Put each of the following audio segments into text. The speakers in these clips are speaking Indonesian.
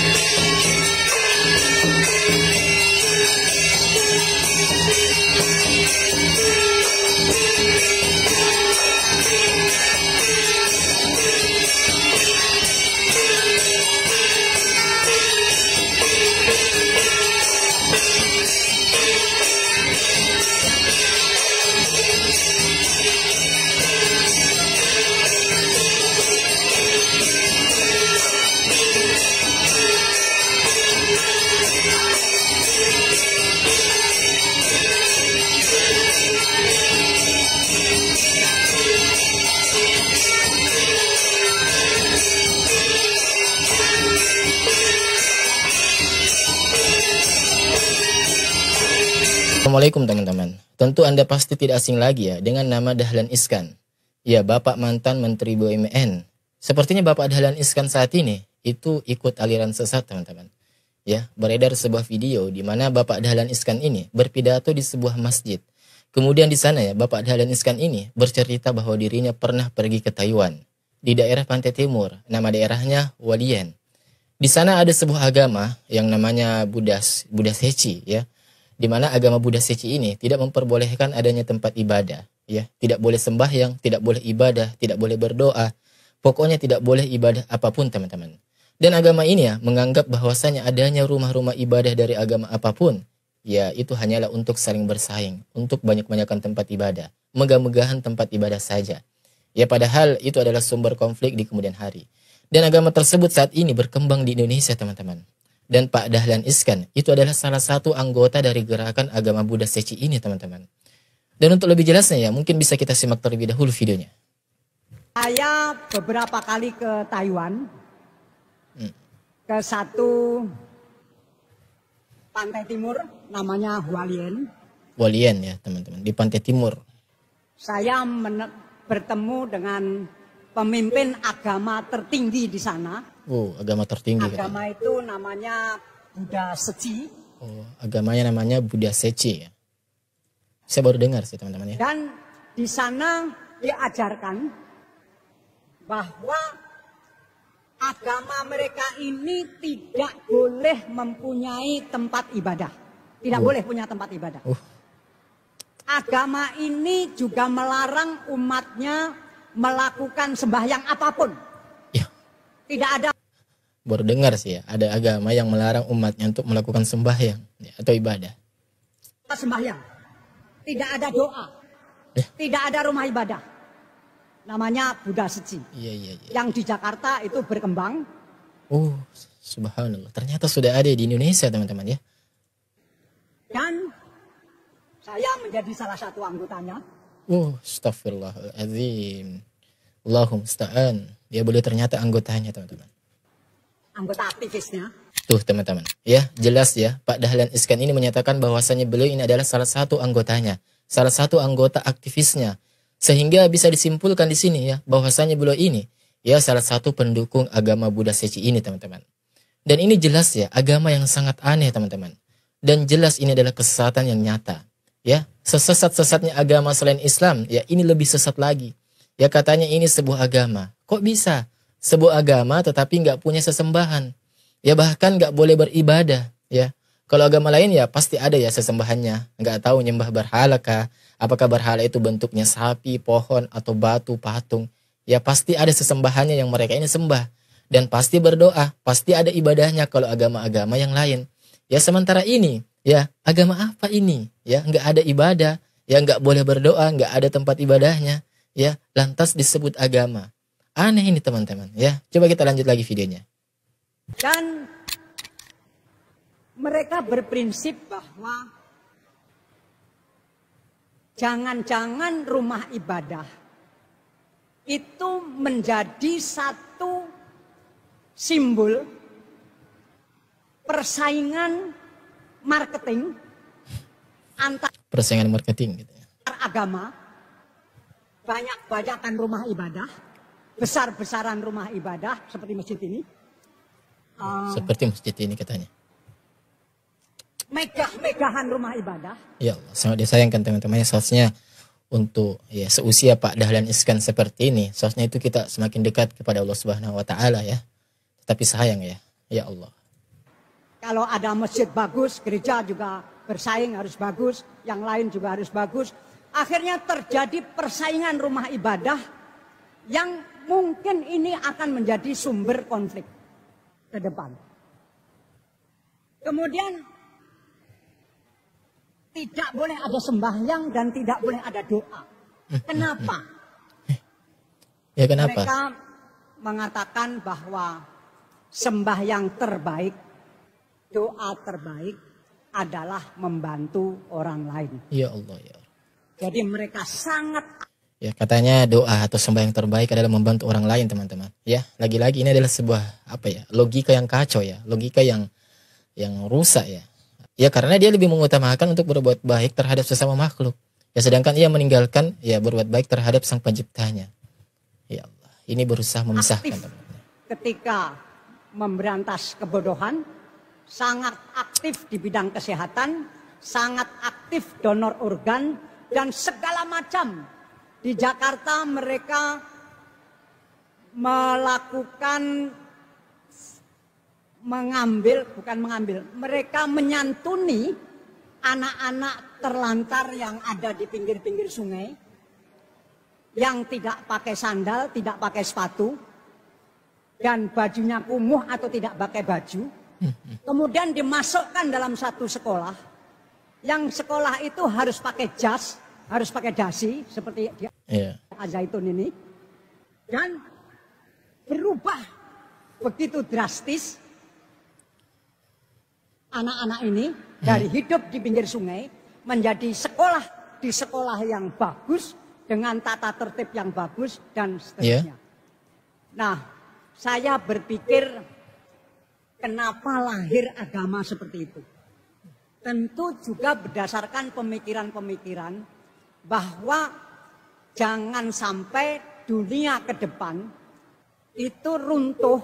Thank you. Assalamualaikum teman-teman. Tentu Anda pasti tidak asing lagi ya dengan nama Dahlan Iskan. Ya, Bapak mantan Menteri BUMN. Sepertinya Bapak Dahlan Iskan saat ini itu ikut aliran sesat teman-teman. Ya, beredar sebuah video di mana Bapak Dahlan Iskan ini berpidato di sebuah masjid. Kemudian di sana ya, Bapak Dahlan Iskan ini bercerita bahwa dirinya pernah pergi ke Taiwan. Di daerah Pantai Timur, nama daerahnya Walian. Di sana ada sebuah agama yang namanya Budas Buddha Sechi ya di mana agama Buddha Seci ini tidak memperbolehkan adanya tempat ibadah, ya, tidak boleh sembahyang, tidak boleh ibadah, tidak boleh berdoa, pokoknya tidak boleh ibadah apapun, teman-teman. Dan agama ini ya menganggap bahwasanya adanya rumah-rumah ibadah dari agama apapun, ya itu hanyalah untuk saling bersaing, untuk banyak-banyakan tempat ibadah, megah-megahan tempat ibadah saja. Ya padahal itu adalah sumber konflik di kemudian hari. Dan agama tersebut saat ini berkembang di Indonesia, teman-teman dan Pak Dahlan Iskan itu adalah salah satu anggota dari gerakan agama Buddha Seci ini teman-teman. Dan untuk lebih jelasnya ya mungkin bisa kita simak terlebih dahulu videonya. Saya beberapa kali ke Taiwan, hmm. ke satu pantai timur namanya Hualien. Hualien ya teman-teman di pantai timur. Saya bertemu dengan pemimpin agama tertinggi di sana Oh, agama tertinggi. Agama katanya. itu namanya Buddha Seci. Oh, agamanya namanya Buddha Seci ya. Saya baru dengar sih teman-teman ya. Dan di sana diajarkan bahwa agama mereka ini tidak boleh mempunyai tempat ibadah. Tidak oh. boleh punya tempat ibadah. Oh. Agama ini juga melarang umatnya melakukan sembahyang apapun. Ya. Tidak ada baru dengar sih ya, ada agama yang melarang umatnya untuk melakukan sembahyang ya, atau ibadah. Sembahyang, tidak ada doa, eh. tidak ada rumah ibadah. Namanya Buddha Seci Iya, iya, iya. Yang di Jakarta itu berkembang. Oh, subhanallah. Ternyata sudah ada di Indonesia teman-teman ya. Dan saya menjadi salah satu anggotanya. Oh, astagfirullahaladzim. Allahumma sta'an. Dia ya, boleh ternyata anggotanya teman-teman anggota aktivisnya. Tuh teman-teman, ya jelas ya Pak Dahlan Iskan ini menyatakan bahwasannya beliau ini adalah salah satu anggotanya, salah satu anggota aktivisnya. Sehingga bisa disimpulkan di sini ya bahwasannya beliau ini ya salah satu pendukung agama Buddha Seci ini teman-teman. Dan ini jelas ya agama yang sangat aneh teman-teman. Dan jelas ini adalah kesesatan yang nyata. Ya, sesesat-sesatnya agama selain Islam, ya ini lebih sesat lagi. Ya katanya ini sebuah agama. Kok bisa? sebuah agama tetapi nggak punya sesembahan. Ya bahkan nggak boleh beribadah ya. Kalau agama lain ya pasti ada ya sesembahannya. Nggak tahu nyembah berhala kah? Apakah berhala itu bentuknya sapi, pohon, atau batu, patung? Ya pasti ada sesembahannya yang mereka ini sembah. Dan pasti berdoa, pasti ada ibadahnya kalau agama-agama yang lain. Ya sementara ini, ya agama apa ini? Ya nggak ada ibadah, ya nggak boleh berdoa, nggak ada tempat ibadahnya. Ya lantas disebut agama. Aneh ini teman-teman ya. Coba kita lanjut lagi videonya. Dan mereka berprinsip bahwa jangan-jangan rumah ibadah itu menjadi satu simbol persaingan marketing antar persaingan marketing gitu ya. agama banyak-banyakan rumah ibadah besar-besaran rumah ibadah seperti masjid ini. Eh, seperti masjid ini katanya. Megah-megahan rumah ibadah. Ya Allah, sangat disayangkan teman-teman. Seharusnya untuk ya seusia Pak Dahlan Iskan seperti ini, seharusnya itu kita semakin dekat kepada Allah Subhanahu wa taala ya. Tapi sayang ya. Ya Allah. Kalau ada masjid bagus, gereja juga bersaing harus bagus, yang lain juga harus bagus. Akhirnya terjadi persaingan rumah ibadah yang mungkin ini akan menjadi sumber konflik ke depan. Kemudian tidak boleh ada sembahyang dan tidak boleh ada doa. Eh, eh, kenapa? Eh, ya kenapa? Mereka mengatakan bahwa sembahyang terbaik, doa terbaik adalah membantu orang lain. Ya Allah ya. Jadi mereka sangat Ya, katanya doa atau sembahyang terbaik adalah membantu orang lain, teman-teman. Ya, lagi-lagi ini adalah sebuah apa ya? logika yang kacau ya, logika yang yang rusak ya. Ya karena dia lebih mengutamakan untuk berbuat baik terhadap sesama makhluk. Ya sedangkan ia meninggalkan ya berbuat baik terhadap sang penciptanya. Ya Allah, ini berusaha memisahkan. Aktif ketika memberantas kebodohan, sangat aktif di bidang kesehatan, sangat aktif donor organ dan segala macam di Jakarta mereka melakukan mengambil, bukan mengambil, mereka menyantuni anak-anak terlantar yang ada di pinggir-pinggir sungai, yang tidak pakai sandal, tidak pakai sepatu, dan bajunya kumuh atau tidak pakai baju, kemudian dimasukkan dalam satu sekolah, yang sekolah itu harus pakai jas, harus pakai dasi, seperti di yeah. azaitun ini dan berubah begitu drastis anak-anak ini hmm. dari hidup di pinggir sungai menjadi sekolah di sekolah yang bagus dengan tata tertib yang bagus dan iya. seterusnya. Yeah. Nah, saya berpikir kenapa lahir agama seperti itu? Tentu juga berdasarkan pemikiran-pemikiran bahwa jangan sampai dunia ke depan itu runtuh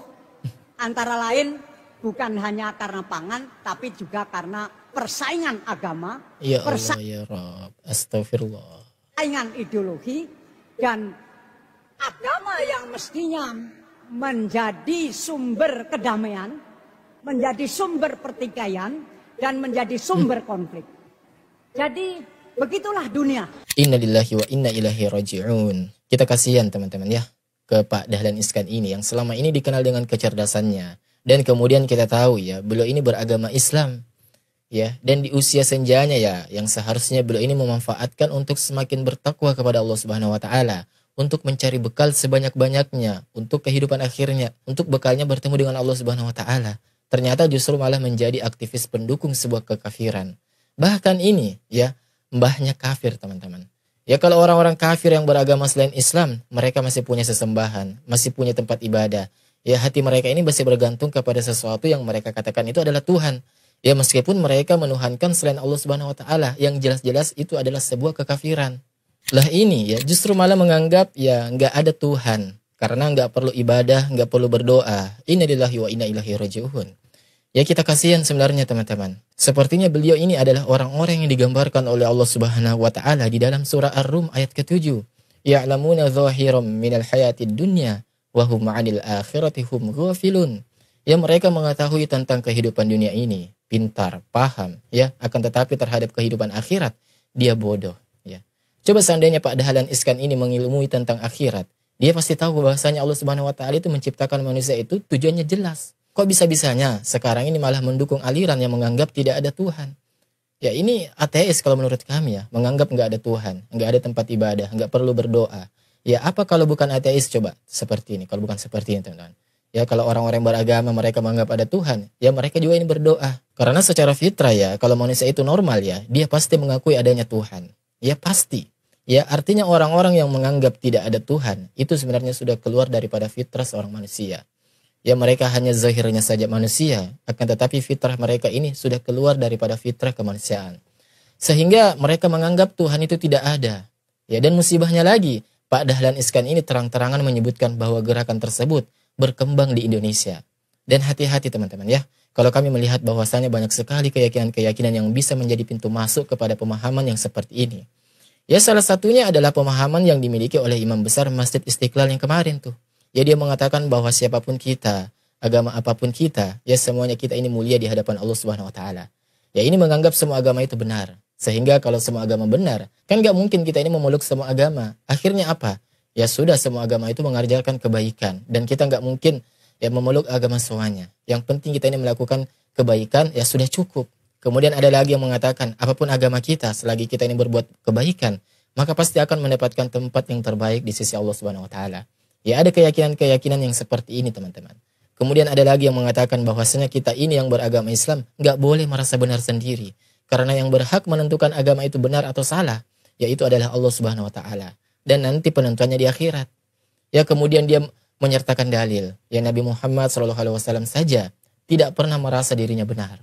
antara lain bukan hanya karena pangan tapi juga karena persaingan agama, ya Allah, ya Rab. Astagfirullah. Persaingan ideologi dan agama yang mestinya menjadi sumber kedamaian, menjadi sumber pertikaian dan menjadi sumber konflik. Jadi Begitulah dunia. Innalillahi wa inna ilahi raji'un. Kita kasihan teman-teman ya ke Pak Dahlan Iskan ini yang selama ini dikenal dengan kecerdasannya dan kemudian kita tahu ya beliau ini beragama Islam ya dan di usia senjanya ya yang seharusnya beliau ini memanfaatkan untuk semakin bertakwa kepada Allah Subhanahu wa taala untuk mencari bekal sebanyak-banyaknya untuk kehidupan akhirnya untuk bekalnya bertemu dengan Allah Subhanahu wa taala ternyata justru malah menjadi aktivis pendukung sebuah kekafiran bahkan ini ya mbahnya kafir teman-teman. Ya kalau orang-orang kafir yang beragama selain Islam, mereka masih punya sesembahan, masih punya tempat ibadah. Ya hati mereka ini masih bergantung kepada sesuatu yang mereka katakan itu adalah Tuhan. Ya meskipun mereka menuhankan selain Allah Subhanahu wa taala yang jelas-jelas itu adalah sebuah kekafiran. Lah ini ya justru malah menganggap ya nggak ada Tuhan karena nggak perlu ibadah, nggak perlu berdoa. Innalillahi wa inna ilaihi rajiun. Ya kita kasihan sebenarnya teman-teman. Sepertinya beliau ini adalah orang-orang yang digambarkan oleh Allah Subhanahu wa taala di dalam surah Ar-Rum ayat ke-7. Ya'lamuna dhahiran minal hayatid dunya wa hum 'anil akhirati hum ghafilun. Ya mereka mengetahui tentang kehidupan dunia ini, pintar, paham, ya, akan tetapi terhadap kehidupan akhirat dia bodoh, ya. Coba seandainya Pak Dahlan Iskan ini mengilmui tentang akhirat, dia pasti tahu bahasanya Allah Subhanahu wa taala itu menciptakan manusia itu tujuannya jelas Kok bisa-bisanya sekarang ini malah mendukung aliran yang menganggap tidak ada Tuhan? Ya ini ateis kalau menurut kami ya, menganggap nggak ada Tuhan, nggak ada tempat ibadah, nggak perlu berdoa. Ya apa kalau bukan ateis coba seperti ini, kalau bukan seperti ini teman-teman. Ya kalau orang-orang beragama mereka menganggap ada Tuhan, ya mereka juga ini berdoa. Karena secara fitrah ya, kalau manusia itu normal ya, dia pasti mengakui adanya Tuhan. Ya pasti. Ya artinya orang-orang yang menganggap tidak ada Tuhan, itu sebenarnya sudah keluar daripada fitrah seorang manusia ya mereka hanya zahirnya saja manusia, akan tetapi fitrah mereka ini sudah keluar daripada fitrah kemanusiaan. Sehingga mereka menganggap Tuhan itu tidak ada. Ya dan musibahnya lagi, Pak Dahlan Iskan ini terang-terangan menyebutkan bahwa gerakan tersebut berkembang di Indonesia. Dan hati-hati teman-teman ya, kalau kami melihat bahwasannya banyak sekali keyakinan-keyakinan yang bisa menjadi pintu masuk kepada pemahaman yang seperti ini. Ya salah satunya adalah pemahaman yang dimiliki oleh imam besar Masjid Istiqlal yang kemarin tuh Ya dia mengatakan bahwa siapapun kita, agama apapun kita, ya semuanya kita ini mulia di hadapan Allah Subhanahu wa taala. Ya ini menganggap semua agama itu benar. Sehingga kalau semua agama benar, kan gak mungkin kita ini memeluk semua agama. Akhirnya apa? Ya sudah semua agama itu mengajarkan kebaikan dan kita nggak mungkin ya memeluk agama semuanya. Yang penting kita ini melakukan kebaikan ya sudah cukup. Kemudian ada lagi yang mengatakan apapun agama kita selagi kita ini berbuat kebaikan maka pasti akan mendapatkan tempat yang terbaik di sisi Allah Subhanahu wa taala. Ya ada keyakinan-keyakinan yang seperti ini teman-teman. Kemudian ada lagi yang mengatakan bahwasanya kita ini yang beragama Islam nggak boleh merasa benar sendiri. Karena yang berhak menentukan agama itu benar atau salah, yaitu adalah Allah Subhanahu wa taala. Dan nanti penentuannya di akhirat. Ya kemudian dia menyertakan dalil. Ya Nabi Muhammad SAW saja tidak pernah merasa dirinya benar.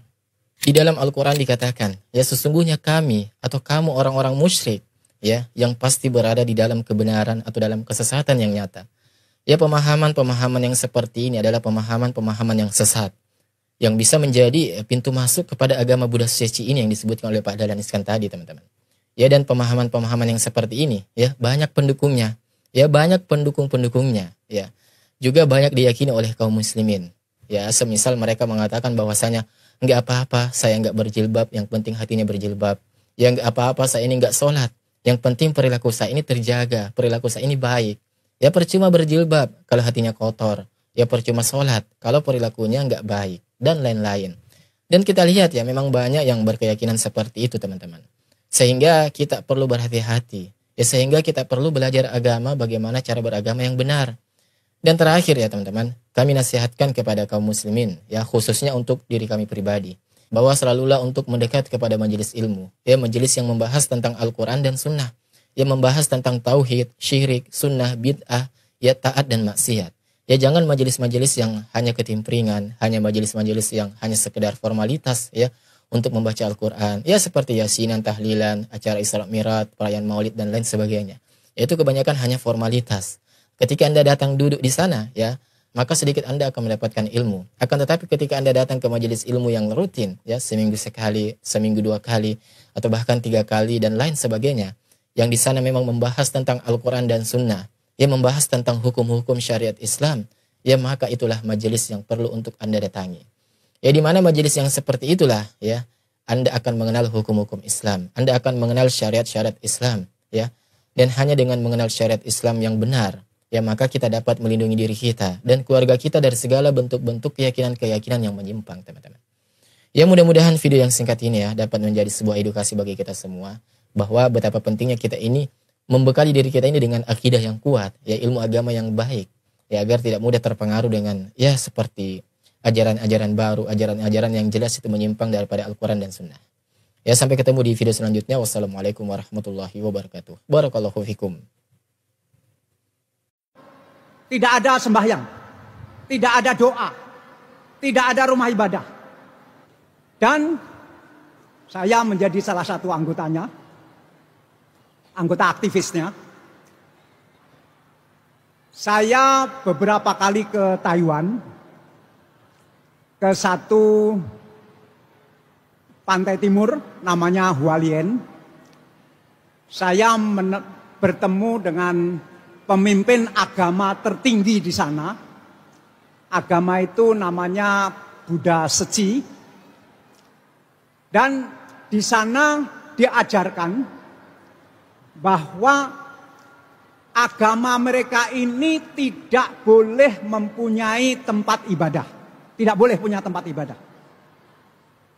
Di dalam Al-Qur'an dikatakan, ya sesungguhnya kami atau kamu orang-orang musyrik ya yang pasti berada di dalam kebenaran atau dalam kesesatan yang nyata. Ya pemahaman-pemahaman yang seperti ini adalah pemahaman-pemahaman yang sesat yang bisa menjadi eh, pintu masuk kepada agama Buddha Suci ini yang disebutkan oleh Pak Dalan Iskan tadi teman-teman. Ya dan pemahaman-pemahaman yang seperti ini ya banyak pendukungnya. Ya banyak pendukung-pendukungnya ya. Juga banyak diyakini oleh kaum muslimin. Ya semisal mereka mengatakan bahwasanya enggak apa-apa saya enggak berjilbab yang penting hatinya berjilbab. yang enggak apa-apa saya ini enggak sholat yang penting perilaku saya ini terjaga, perilaku saya ini baik. Ya percuma berjilbab kalau hatinya kotor. Ya percuma sholat kalau perilakunya nggak baik. Dan lain-lain. Dan kita lihat ya memang banyak yang berkeyakinan seperti itu teman-teman. Sehingga kita perlu berhati-hati. Ya sehingga kita perlu belajar agama bagaimana cara beragama yang benar. Dan terakhir ya teman-teman, kami nasihatkan kepada kaum muslimin ya khususnya untuk diri kami pribadi bahwa selalulah untuk mendekat kepada majelis ilmu, ya majelis yang membahas tentang Al-Qur'an dan Sunnah yang membahas tentang tauhid, syirik, sunnah, bid'ah, ya taat dan maksiat. Ya jangan majelis-majelis yang hanya ketimpringan, hanya majelis-majelis yang hanya sekedar formalitas ya untuk membaca Al-Qur'an. Ya seperti yasinan, tahlilan, acara Isra Mi'raj, perayaan Maulid dan lain sebagainya. Itu kebanyakan hanya formalitas. Ketika Anda datang duduk di sana ya, maka sedikit Anda akan mendapatkan ilmu. Akan tetapi ketika Anda datang ke majelis ilmu yang rutin, ya seminggu sekali, seminggu dua kali, atau bahkan tiga kali dan lain sebagainya, yang di sana memang membahas tentang Al-Quran dan Sunnah, ia membahas tentang hukum-hukum syariat Islam, ya maka itulah majelis yang perlu untuk Anda datangi. Ya di mana majelis yang seperti itulah ya Anda akan mengenal hukum-hukum Islam, Anda akan mengenal syariat-syariat Islam, ya. Dan hanya dengan mengenal syariat Islam yang benar, ya maka kita dapat melindungi diri kita dan keluarga kita dari segala bentuk-bentuk keyakinan-keyakinan yang menyimpang, teman-teman. Ya mudah-mudahan video yang singkat ini ya dapat menjadi sebuah edukasi bagi kita semua bahwa betapa pentingnya kita ini membekali diri kita ini dengan akidah yang kuat, ya ilmu agama yang baik, ya agar tidak mudah terpengaruh dengan ya seperti ajaran-ajaran baru, ajaran-ajaran yang jelas itu menyimpang daripada Al-Quran dan Sunnah. Ya sampai ketemu di video selanjutnya. Wassalamualaikum warahmatullahi wabarakatuh. Barakallahu fikum. Tidak ada sembahyang. Tidak ada doa. Tidak ada rumah ibadah. Dan saya menjadi salah satu anggotanya anggota aktivisnya. Saya beberapa kali ke Taiwan, ke satu pantai timur namanya Hualien. Saya bertemu dengan pemimpin agama tertinggi di sana. Agama itu namanya Buddha Seci. Dan di sana diajarkan bahwa agama mereka ini tidak boleh mempunyai tempat ibadah. Tidak boleh punya tempat ibadah.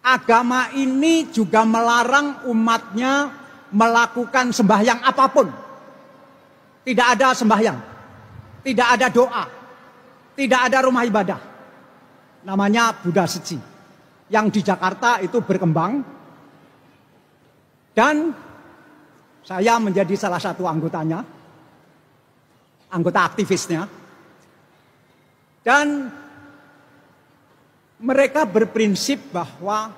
Agama ini juga melarang umatnya melakukan sembahyang apapun. Tidak ada sembahyang. Tidak ada doa. Tidak ada rumah ibadah. Namanya Buddha Seci. Yang di Jakarta itu berkembang. Dan saya menjadi salah satu anggotanya, anggota aktivisnya. Dan mereka berprinsip bahwa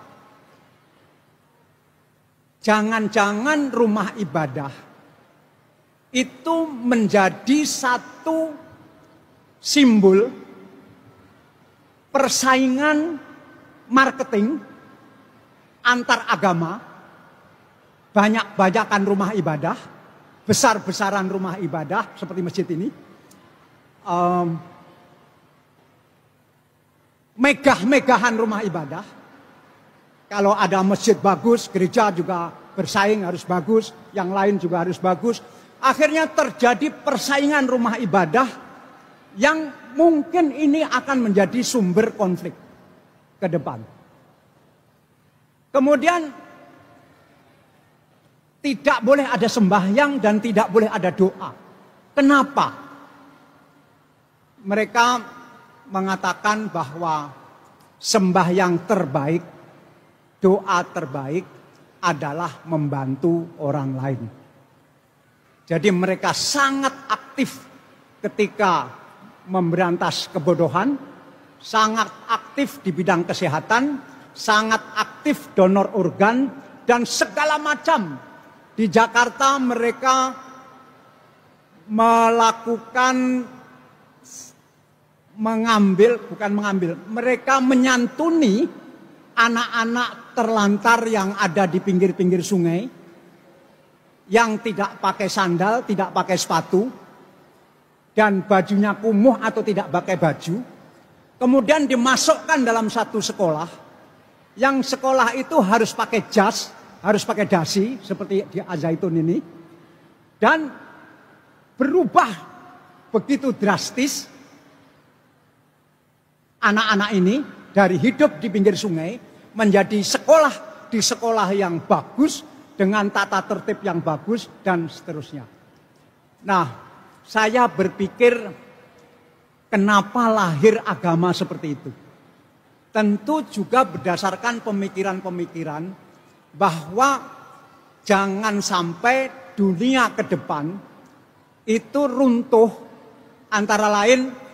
jangan-jangan rumah ibadah itu menjadi satu simbol persaingan marketing antar agama banyak-banyakan rumah ibadah, besar-besaran rumah ibadah seperti masjid ini. Um, megah-megahan rumah ibadah. Kalau ada masjid bagus, gereja juga bersaing harus bagus, yang lain juga harus bagus. Akhirnya terjadi persaingan rumah ibadah yang mungkin ini akan menjadi sumber konflik ke depan. Kemudian tidak boleh ada sembahyang dan tidak boleh ada doa. Kenapa? Mereka mengatakan bahwa sembahyang terbaik, doa terbaik adalah membantu orang lain. Jadi mereka sangat aktif ketika memberantas kebodohan, sangat aktif di bidang kesehatan, sangat aktif donor organ, dan segala macam di Jakarta mereka melakukan mengambil bukan mengambil, mereka menyantuni anak-anak terlantar yang ada di pinggir-pinggir sungai yang tidak pakai sandal, tidak pakai sepatu dan bajunya kumuh atau tidak pakai baju. Kemudian dimasukkan dalam satu sekolah yang sekolah itu harus pakai jas harus pakai dasi seperti di Azaitun ini. Dan berubah begitu drastis anak-anak ini dari hidup di pinggir sungai menjadi sekolah di sekolah yang bagus dengan tata tertib yang bagus dan seterusnya. Nah, saya berpikir kenapa lahir agama seperti itu? Tentu juga berdasarkan pemikiran-pemikiran bahwa jangan sampai dunia ke depan itu runtuh antara lain